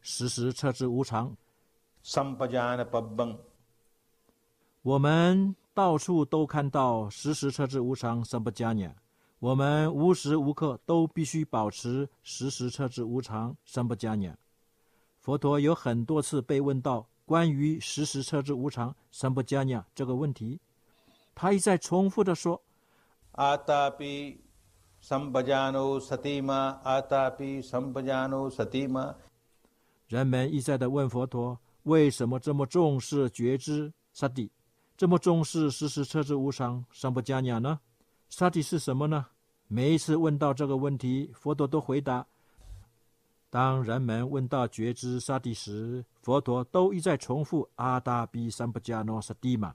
时时测之无常，我们到处都看到时时测之无常三不加我们无时无刻都必须保持时时测之无常三不加佛陀有很多次被问到关于时时测之无常三不加这个问题，他一再重复地说：“阿达比，三不加诺萨提玛；阿达比，三不加诺萨提玛。”人们一再地问佛陀：“为什么这么重视觉知萨底，这么重视实时彻知无常三不加呢？”萨底是什么呢？每一次问到这个问题，佛陀都回答：“当人们问到觉知萨底时，佛陀都一再重复阿达比三不加诺萨底嘛。”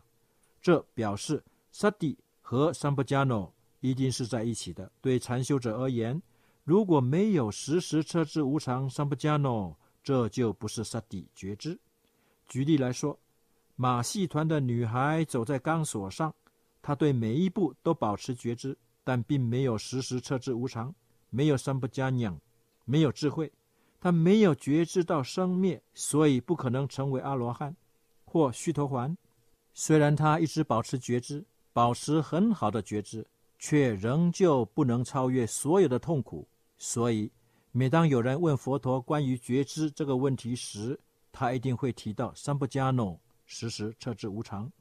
这表示萨底和三不加诺一定是在一起的。对禅修者而言，如果没有实时彻知无常三不加诺，这就不是萨底觉知。举例来说，马戏团的女孩走在钢索上，她对每一步都保持觉知，但并没有时时彻知无常，没有三不加两，没有智慧，她没有觉知到生灭，所以不可能成为阿罗汉或须陀环。虽然她一直保持觉知，保持很好的觉知，却仍旧不能超越所有的痛苦，所以。每当有人问佛陀关于觉知这个问题时，他一定会提到三不加诺，时时彻之无常。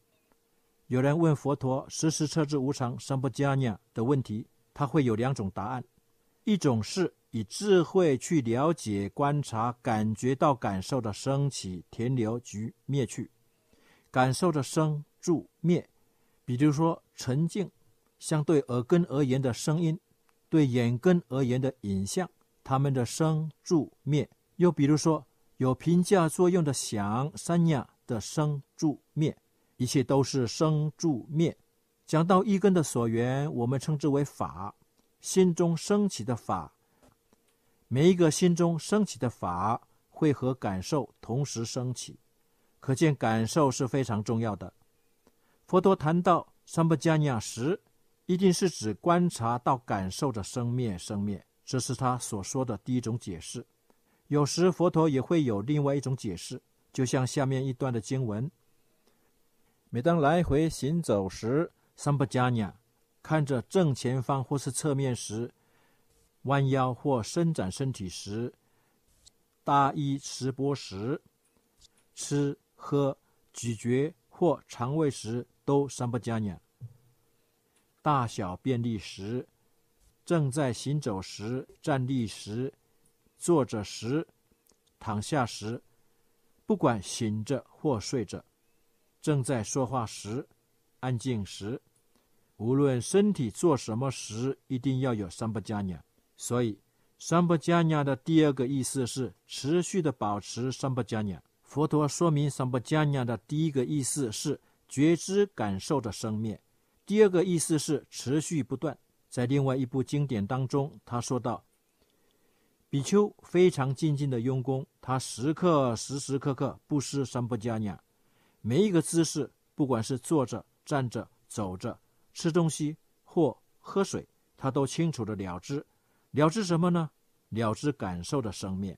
有人问佛陀“时时彻之无常，三不加恼”的问题，他会有两种答案：一种是以智慧去了解、观察、感觉到感受的升起、停留、局灭去；感受的生、住、灭。比如说，沉静，相对耳根而言的声音，对眼根而言的影像。他们的生住灭，又比如说有评价作用的想三念的生住灭，一切都是生住灭。讲到一根的所缘，我们称之为法，心中升起的法，每一个心中升起的法会和感受同时升起，可见感受是非常重要的。佛陀谈到三不加念时，一定是指观察到感受的生灭生灭。这是他所说的第一种解释。有时佛陀也会有另外一种解释，就像下面一段的经文：每当来回行走时，三不加念；看着正前方或是侧面时，弯腰或伸展身体时，大衣持钵时，吃喝咀嚼或肠胃时都三不加念；大小便利时。正在行走时、站立时、坐着时、躺下时，不管醒着或睡着，正在说话时、安静时，无论身体做什么时，一定要有三不加念。所以，三不加念的第二个意思是持续的保持三不加念。佛陀说明三不加念的第一个意思是觉知感受的生灭，第二个意思是持续不断。在另外一部经典当中，他说道：“比丘非常静静的用功，他时刻时时刻刻不失三不加念，每一个姿势，不管是坐着、站着、走着、吃东西或喝水，他都清楚的了知。了知什么呢？了知感受的生灭。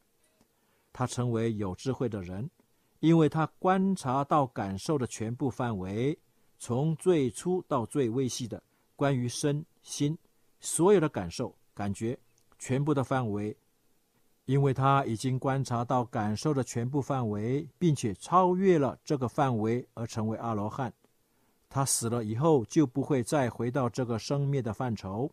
他成为有智慧的人，因为他观察到感受的全部范围，从最初到最微细的关于身心。”所有的感受、感觉，全部的范围，因为他已经观察到感受的全部范围，并且超越了这个范围而成为阿罗汉。他死了以后就不会再回到这个生灭的范畴。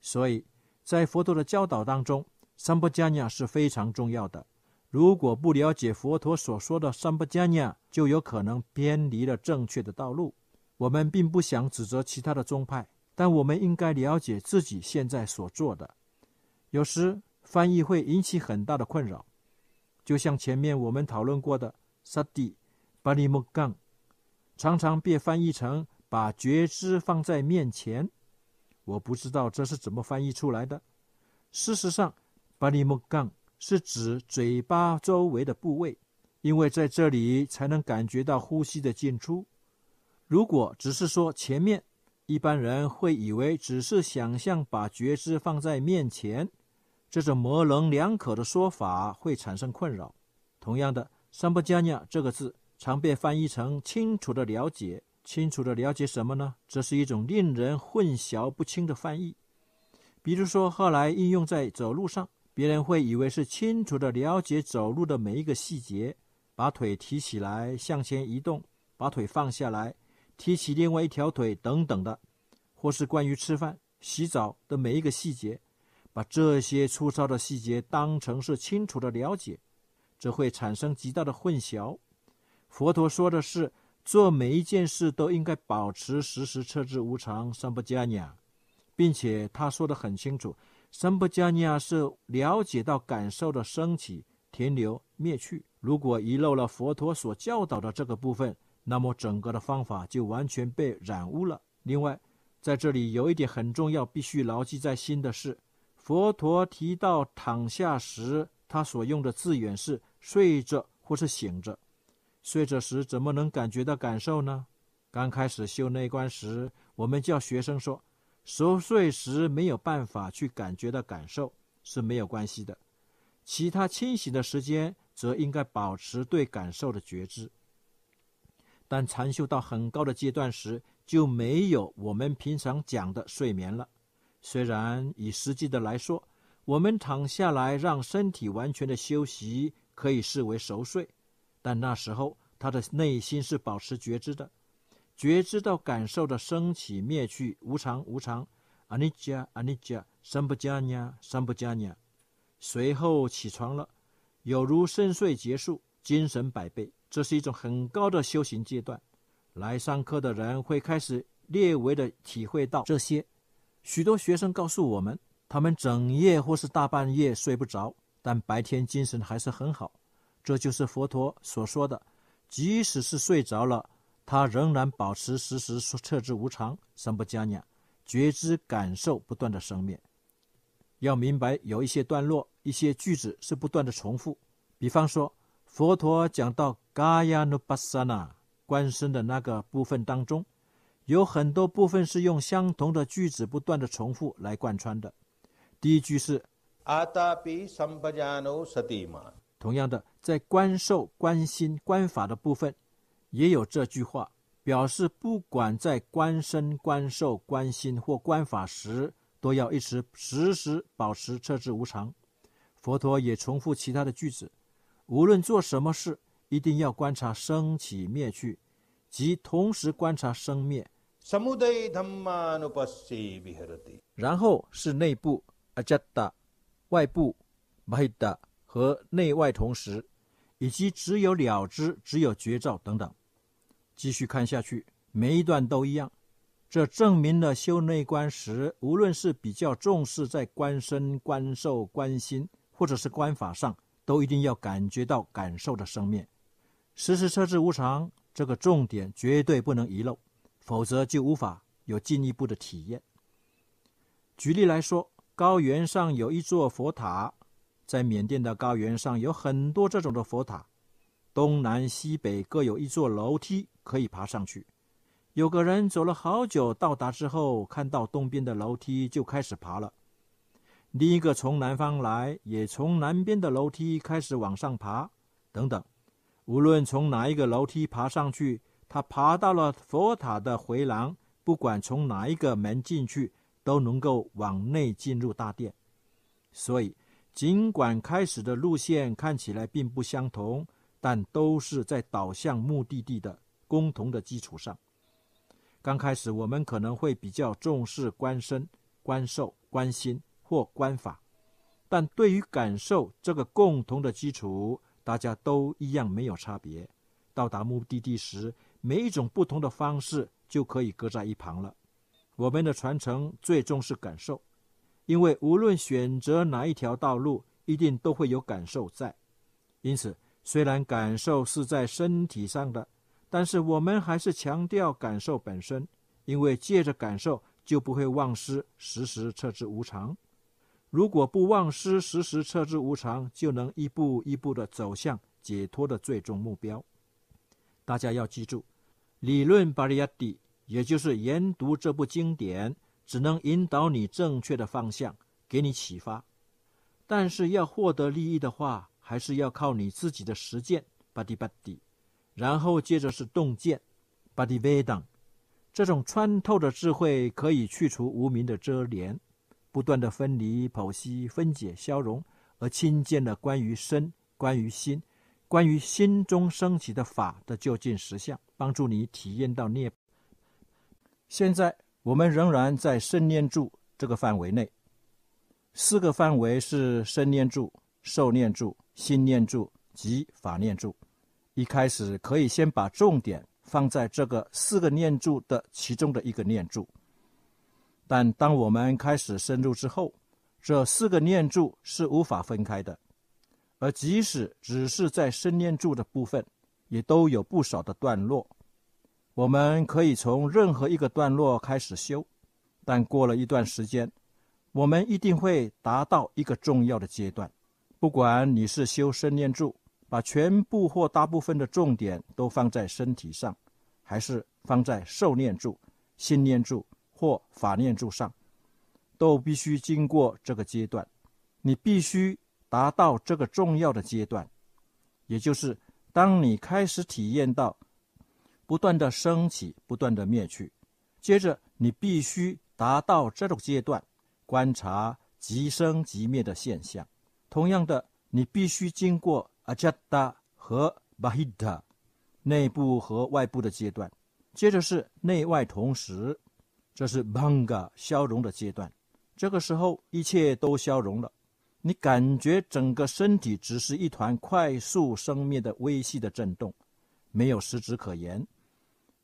所以，在佛陀的教导当中，三不加念是非常重要的。如果不了解佛陀所说的三不加念，就有可能偏离了正确的道路。我们并不想指责其他的宗派。但我们应该了解自己现在所做的。有时翻译会引起很大的困扰，就像前面我们讨论过的“萨蒂巴里木杠”，常常被翻译成“把觉知放在面前”。我不知道这是怎么翻译出来的。事实上，“巴里木杠”是指嘴巴周围的部位，因为在这里才能感觉到呼吸的进出。如果只是说前面，一般人会以为只是想象把觉知放在面前，这种模棱两可的说法会产生困扰。同样的，“三不加念”这个字常被翻译成“清楚的了解”，清楚的了解什么呢？这是一种令人混淆不清的翻译。比如说，后来应用在走路上，别人会以为是清楚的了解走路的每一个细节，把腿提起来向前移动，把腿放下来。提起另外一条腿等等的，或是关于吃饭、洗澡的每一个细节，把这些粗糙的细节当成是清楚的了解，这会产生极大的混淆。佛陀说的是，做每一件事都应该保持实时彻知无常、三不加尼亚，并且他说的很清楚，三不加尼亚是了解到感受的升起、停留、灭去。如果遗漏了佛陀所教导的这个部分，那么整个的方法就完全被染污了。另外，在这里有一点很重要，必须牢记在心的是，佛陀提到躺下时，他所用的字眼是“睡着”或是“醒着”。睡着时怎么能感觉到感受呢？刚开始修内观时，我们叫学生说，熟睡时没有办法去感觉到感受是没有关系的。其他清醒的时间，则应该保持对感受的觉知。但禅修到很高的阶段时，就没有我们平常讲的睡眠了。虽然以实际的来说，我们躺下来让身体完全的休息，可以视为熟睡，但那时候他的内心是保持觉知的，觉知到感受的升起灭去无常无常，阿尼加阿尼加三不加呢三不加呢，随后起床了，有如深睡结束，精神百倍。这是一种很高的修行阶段。来上课的人会开始略微的体会到这些。许多学生告诉我们，他们整夜或是大半夜睡不着，但白天精神还是很好。这就是佛陀所说的：即使是睡着了，他仍然保持时时彻之无常、三不加念、觉知感受不断的生灭。要明白，有一些段落、一些句子是不断的重复。比方说，佛陀讲到。嘎呀努巴萨那观身的那个部分当中，有很多部分是用相同的句子不断的重复来贯穿的。第一句是“同样的，在观受、观心、观法的部分，也有这句话，表示不管在观身、观受、观心或观法时，都要一直时时保持彻知无常。佛陀也重复其他的句子，无论做什么事。一定要观察生起灭去，即同时观察生灭。然后是内部阿迦达，外部马哈达和内外同时，以及只有了知、只有觉照等等。继续看下去，每一段都一样。这证明了修内观时，无论是比较重视在观身、观受、观心，或者是观法上，都一定要感觉到感受的生灭。时时设置无常这个重点绝对不能遗漏，否则就无法有进一步的体验。举例来说，高原上有一座佛塔，在缅甸的高原上有很多这种的佛塔，东南西北各有一座楼梯可以爬上去。有个人走了好久到达之后，看到东边的楼梯就开始爬了；另一个从南方来，也从南边的楼梯开始往上爬，等等。无论从哪一个楼梯爬上去，他爬到了佛塔的回廊。不管从哪一个门进去，都能够往内进入大殿。所以，尽管开始的路线看起来并不相同，但都是在导向目的地的共同的基础上。刚开始，我们可能会比较重视观身、观受、观心或观法，但对于感受这个共同的基础。大家都一样，没有差别。到达目的地时，每一种不同的方式就可以搁在一旁了。我们的传承最终是感受，因为无论选择哪一条道路，一定都会有感受在。因此，虽然感受是在身体上的，但是我们还是强调感受本身，因为借着感受就不会忘失时时彻之无常。如果不忘失时时彻之无常，就能一步一步地走向解脱的最终目标。大家要记住，理论巴利亚蒂，也就是研读这部经典，只能引导你正确的方向，给你启发。但是要获得利益的话，还是要靠你自己的实践巴蒂巴蒂。然后接着是洞见巴蒂维当，这种穿透的智慧可以去除无名的遮帘。不断的分离、剖析、分解、消融，而亲见了关于身、关于心、关于心中升起的法的究竟实相，帮助你体验到涅现在我们仍然在圣念住这个范围内，四个范围是生念住、受念住、心念住及法念住。一开始可以先把重点放在这个四个念住的其中的一个念住。但当我们开始深入之后，这四个念住是无法分开的。而即使只是在深念住的部分，也都有不少的段落。我们可以从任何一个段落开始修，但过了一段时间，我们一定会达到一个重要的阶段。不管你是修深念住，把全部或大部分的重点都放在身体上，还是放在受念住、心念住。或法念柱上，都必须经过这个阶段。你必须达到这个重要的阶段，也就是当你开始体验到不断的升起、不断的灭去。接着，你必须达到这种阶段，观察即生即灭的现象。同样的，你必须经过阿加达和巴希达，内部和外部的阶段。接着是内外同时。这是 Banga 消融的阶段，这个时候一切都消融了，你感觉整个身体只是一团快速生灭的微细的震动，没有实质可言。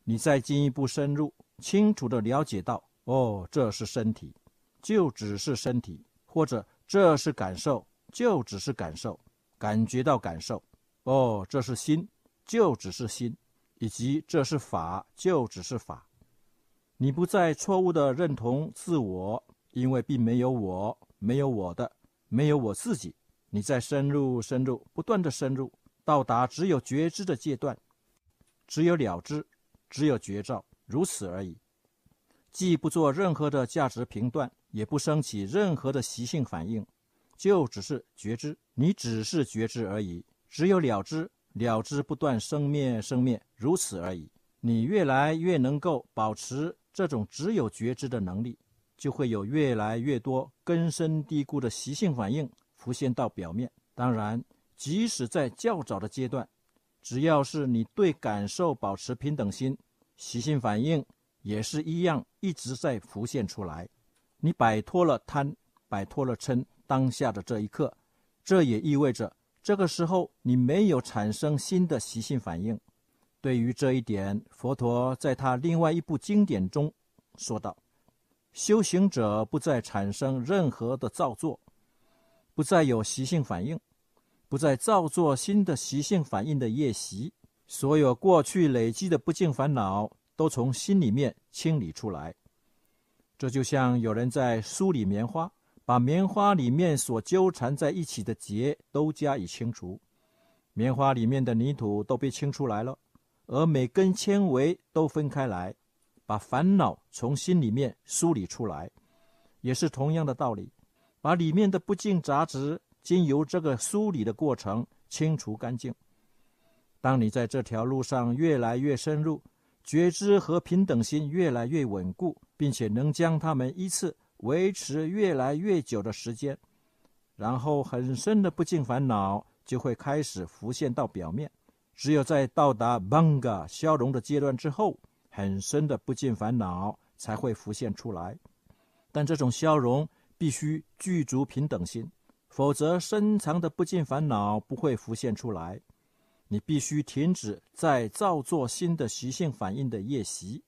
你再进一步深入，清楚的了解到，哦，这是身体，就只是身体；或者这是感受，就只是感受，感觉到感受。哦，这是心，就只是心，以及这是法，就只是法。你不再错误地认同自我，因为并没有我，没有我的，没有我自己。你在深入、深入、不断的深入，到达只有觉知的阶段，只有了知，只有觉照，如此而已。既不做任何的价值评断，也不升起任何的习性反应，就只是觉知。你只是觉知而已，只有了知，了知不断生灭、生灭，如此而已。你越来越能够保持。这种只有觉知的能力，就会有越来越多根深蒂固的习性反应浮现到表面。当然，即使在较早的阶段，只要是你对感受保持平等心，习性反应也是一样一直在浮现出来。你摆脱了贪，摆脱了嗔，当下的这一刻，这也意味着这个时候你没有产生新的习性反应。对于这一点，佛陀在他另外一部经典中说道：“修行者不再产生任何的造作，不再有习性反应，不再造作新的习性反应的夜习。所有过去累积的不净烦恼都从心里面清理出来。这就像有人在梳理棉花，把棉花里面所纠缠在一起的结都加以清除，棉花里面的泥土都被清出来了。”而每根纤维都分开来，把烦恼从心里面梳理出来，也是同样的道理，把里面的不净杂质经由这个梳理的过程清除干净。当你在这条路上越来越深入，觉知和平等心越来越稳固，并且能将它们依次维持越来越久的时间，然后很深的不净烦恼就会开始浮现到表面。只有在到达 banga 消融的阶段之后，很深的不尽烦恼才会浮现出来。但这种消融必须具足平等心，否则深藏的不尽烦恼不会浮现出来。你必须停止在造作新的习性反应的夜袭，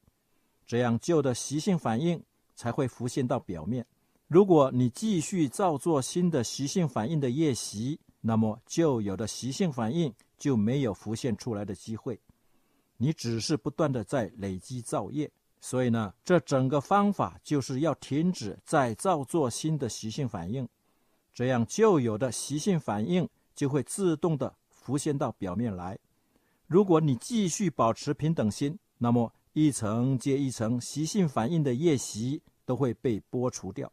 这样旧的习性反应才会浮现到表面。如果你继续造作新的习性反应的夜袭，那么旧有的习性反应。就没有浮现出来的机会，你只是不断的在累积造业，所以呢，这整个方法就是要停止再造作新的习性反应，这样旧有的习性反应就会自动的浮现到表面来。如果你继续保持平等心，那么一层接一层习性反应的夜袭都会被剥除掉。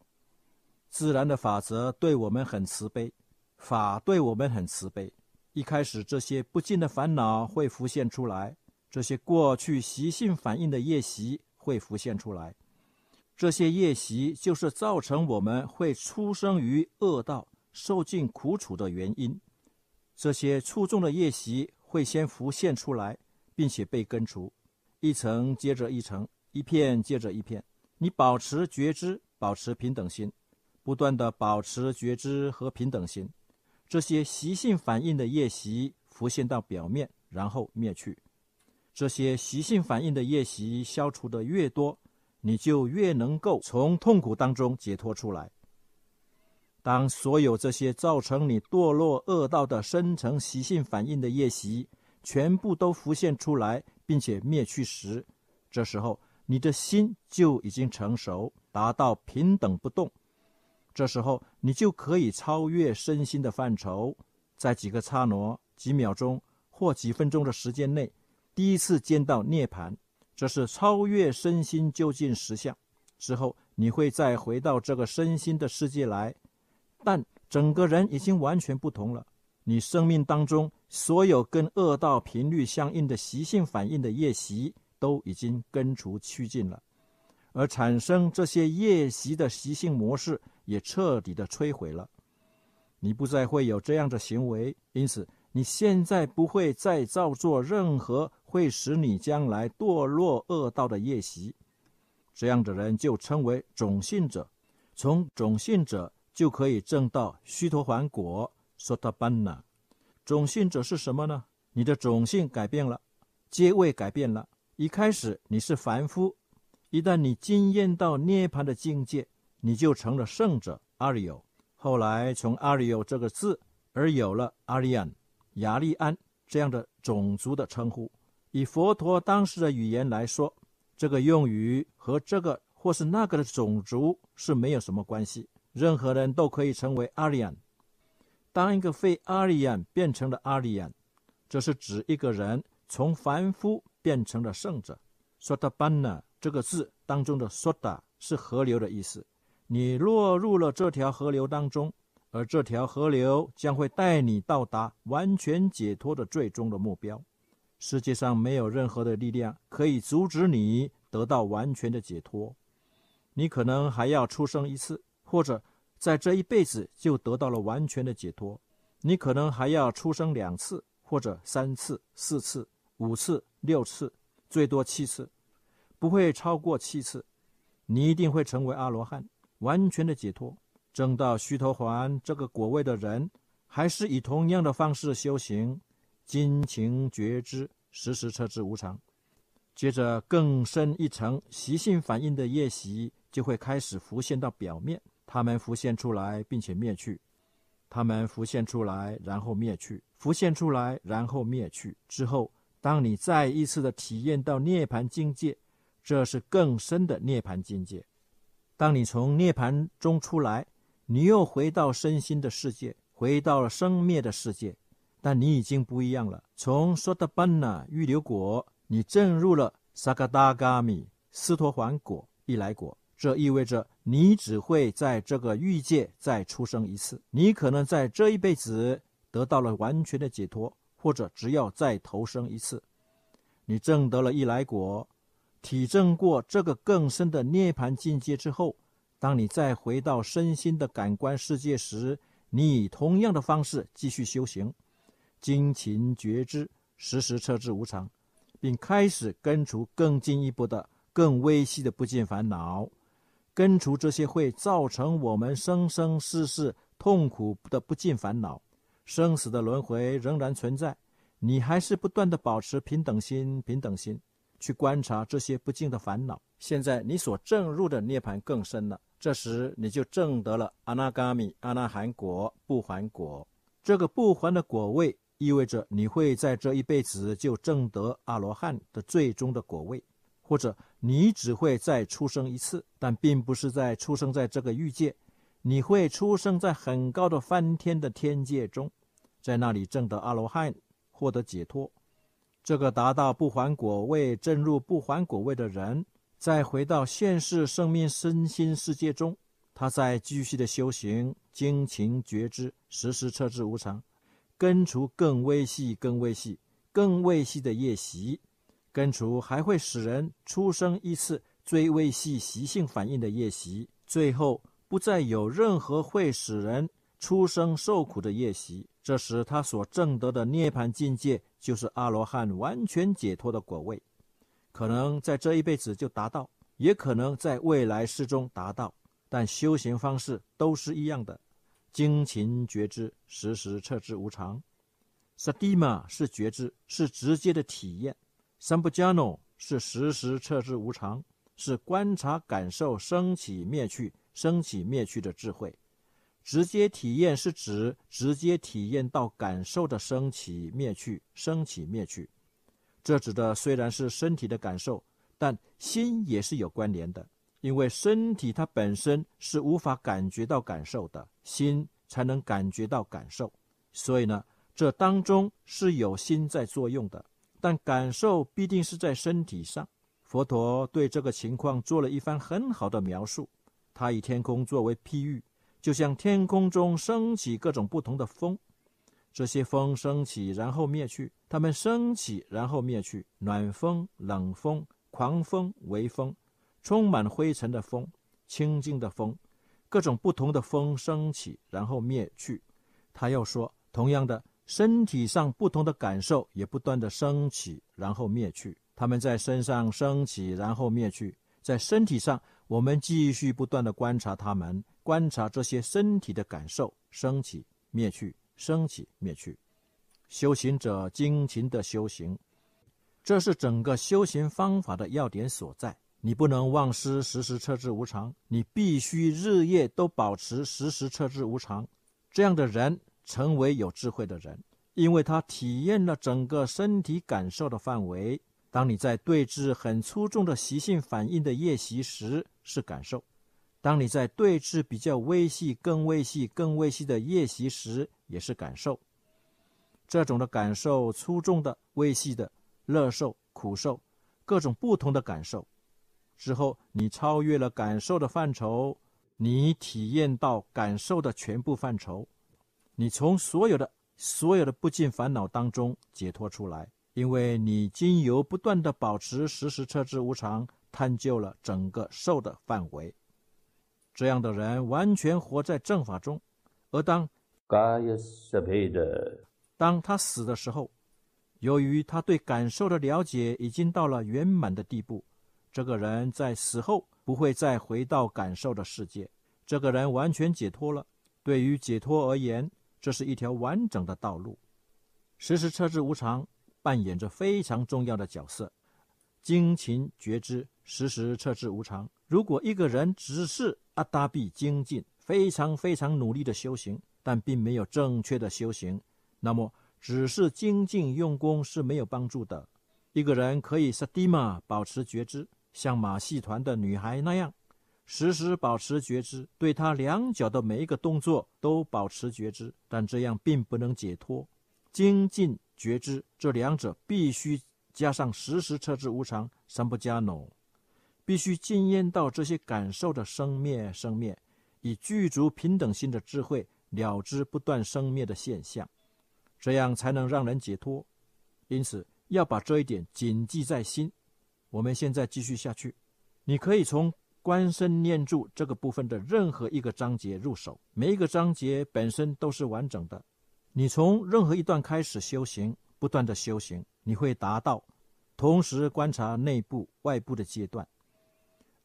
自然的法则对我们很慈悲，法对我们很慈悲。一开始，这些不尽的烦恼会浮现出来，这些过去习性反应的夜习会浮现出来，这些夜习就是造成我们会出生于恶道、受尽苦楚的原因。这些粗重的夜习会先浮现出来，并且被根除，一层接着一层，一片接着一片。你保持觉知，保持平等心，不断地保持觉知和平等心。这些习性反应的夜习浮现到表面，然后灭去。这些习性反应的夜习消除的越多，你就越能够从痛苦当中解脱出来。当所有这些造成你堕落恶道的深层习性反应的夜习全部都浮现出来并且灭去时，这时候你的心就已经成熟，达到平等不动。这时候，你就可以超越身心的范畴，在几个刹那、几秒钟或几分钟的时间内，第一次见到涅盘。这是超越身心究竟实相。之后，你会再回到这个身心的世界来，但整个人已经完全不同了。你生命当中所有跟恶道频率相应的习性反应的夜习，都已经根除趋尽了。而产生这些夜袭的习性模式也彻底的摧毁了，你不再会有这样的行为，因此你现在不会再造作任何会使你将来堕落恶道的夜袭。这样的人就称为种姓者，从种姓者就可以证到须陀还果。Sotabana，种姓者是什么呢？你的种姓改变了，阶位改变了。一开始你是凡夫。一旦你经验到涅槃的境界，你就成了圣者阿利欧。后来从阿利欧这个字而有了阿里安、雅利安这样的种族的称呼。以佛陀当时的语言来说，这个用语和这个或是那个的种族是没有什么关系。任何人都可以成为阿里安。当一个非阿里安变成了阿里安，这是指一个人从凡夫变成了圣者。说 a 班 t 这个字。当中的 “soda” 是河流的意思。你落入了这条河流当中，而这条河流将会带你到达完全解脱的最终的目标。世界上没有任何的力量可以阻止你得到完全的解脱。你可能还要出生一次，或者在这一辈子就得到了完全的解脱。你可能还要出生两次，或者三次、四次、五次、六次，最多七次。不会超过七次，你一定会成为阿罗汉，完全的解脱。证到须陀环这个果位的人，还是以同样的方式修行，精勤觉知，时时彻知无常。接着更深一层习性反应的夜习就会开始浮现到表面，它们浮现出来并且灭去，它们浮现出来然后灭去，浮现出来然后灭去之后，当你再一次的体验到涅槃境界。这是更深的涅槃境界。当你从涅槃中出来，你又回到身心的世界，回到了生灭的世界，但你已经不一样了。从说的班 a 预留果，你证入了萨嘎达嘎米斯托环陀果、依来果。这意味着你只会在这个欲界再出生一次。你可能在这一辈子得到了完全的解脱，或者只要再投生一次，你证得了依来果。体证过这个更深的涅槃境界之后，当你再回到身心的感官世界时，你以同样的方式继续修行，精勤觉知，时时彻知无常，并开始根除更进一步的、更微细的不尽烦恼，根除这些会造成我们生生世世痛苦的不尽烦恼。生死的轮回仍然存在，你还是不断的保持平等心，平等心。去观察这些不尽的烦恼。现在你所证入的涅盘更深了，这时你就证得了阿那伽米、阿那含果、不还果。这个不还的果位意味着你会在这一辈子就证得阿罗汉的最终的果位，或者你只会再出生一次，但并不是在出生在这个欲界，你会出生在很高的翻天的天界中，在那里证得阿罗汉，获得解脱。这个达到不还果位、证入不还果位的人，再回到现世生命身心世界中，他在继续的修行、精勤觉知、时时彻知无常，根除更微细、更微细、更微细的业习，根除还会使人出生一次最微细习性反应的业习，最后不再有任何会使人出生受苦的业习。这时他所证得的涅槃境界，就是阿罗汉完全解脱的果位，可能在这一辈子就达到，也可能在未来世中达到，但修行方式都是一样的。精勤觉知，时时彻知无常。萨蒂玛是觉知，是直接的体验三不加 u 是时时彻知无常，是观察感受升起灭去、升起灭去的智慧。直接体验是指直接体验到感受的升起、灭去，升起、灭去。这指的虽然是身体的感受，但心也是有关联的，因为身体它本身是无法感觉到感受的，心才能感觉到感受。所以呢，这当中是有心在作用的，但感受必定是在身体上。佛陀对这个情况做了一番很好的描述，他以天空作为譬喻。就像天空中升起各种不同的风，这些风升起然后灭去，它们升起然后灭去。暖风、冷风、狂风、微风，充满灰尘的风、清静的风，各种不同的风升起然后灭去。他又说：“同样的，身体上不同的感受也不断的升起然后灭去。它们在身上升起然后灭去，在身体上，我们继续不断的观察它们。”观察这些身体的感受，升起、灭去，升起、灭去。修行者精勤的修行，这是整个修行方法的要点所在。你不能忘失时时彻之无常，你必须日夜都保持时时彻之无常。这样的人成为有智慧的人，因为他体验了整个身体感受的范围。当你在对峙很粗重的习性反应的夜袭时，是感受。当你在对峙比较微细、更微细、更微细的夜袭时，也是感受，这种的感受粗重的、微细的、乐受、苦受，各种不同的感受。之后，你超越了感受的范畴，你体验到感受的全部范畴，你从所有的所有的不尽烦恼当中解脱出来，因为你经由不断的保持时时彻知无常，探究了整个受的范围。这样的人完全活在正法中，而当，当他死的时候，由于他对感受的了解已经到了圆满的地步，这个人在死后不会再回到感受的世界。这个人完全解脱了。对于解脱而言，这是一条完整的道路。时时彻知无常扮演着非常重要的角色，精勤觉知，时时彻知无常。如果一个人只是阿达比精进，非常非常努力的修行，但并没有正确的修行，那么只是精进用功是没有帮助的。一个人可以萨蒂玛保持觉知，像马戏团的女孩那样，时时保持觉知，对他两脚的每一个动作都保持觉知，但这样并不能解脱。精进觉知这两者必须加上时时彻知无常，三不加呢？必须经验到这些感受的生灭生灭，以具足平等心的智慧了知不断生灭的现象，这样才能让人解脱。因此要把这一点谨记在心。我们现在继续下去。你可以从观身念住这个部分的任何一个章节入手，每一个章节本身都是完整的。你从任何一段开始修行，不断的修行，你会达到同时观察内部外部的阶段。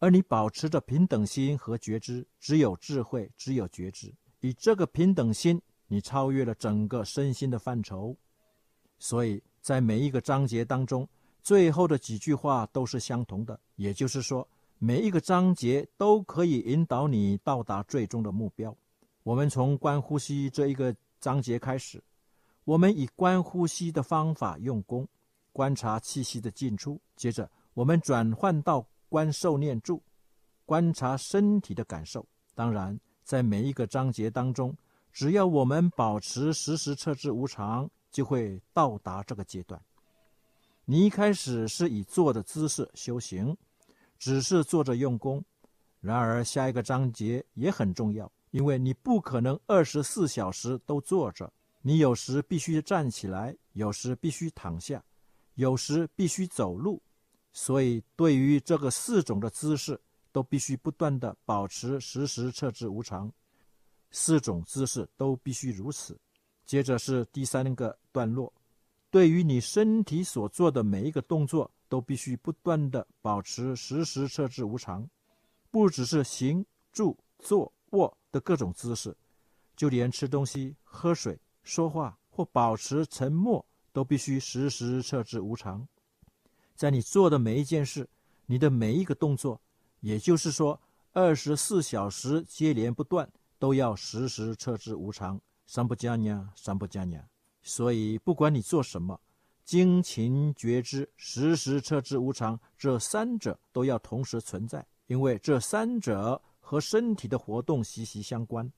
而你保持着平等心和觉知，只有智慧，只有觉知。以这个平等心，你超越了整个身心的范畴。所以在每一个章节当中，最后的几句话都是相同的。也就是说，每一个章节都可以引导你到达最终的目标。我们从观呼吸这一个章节开始，我们以观呼吸的方法用功，观察气息的进出。接着，我们转换到。观受念住，观察身体的感受。当然，在每一个章节当中，只要我们保持时时测知无常，就会到达这个阶段。你一开始是以坐的姿势修行，只是坐着用功。然而，下一个章节也很重要，因为你不可能二十四小时都坐着。你有时必须站起来，有时必须躺下，有时必须走路。所以，对于这个四种的姿势，都必须不断的保持时时撤知无常。四种姿势都必须如此。接着是第三个段落，对于你身体所做的每一个动作，都必须不断的保持时时撤知无常。不只是行、住、坐、卧的各种姿势，就连吃东西、喝水、说话或保持沉默，都必须时时撤知无常。在你做的每一件事，你的每一个动作，也就是说，二十四小时接连不断，都要时时测知无常，三不加呢，三不加呢。所以，不管你做什么，精勤觉知、时时测知无常，这三者都要同时存在，因为这三者和身体的活动息息相关。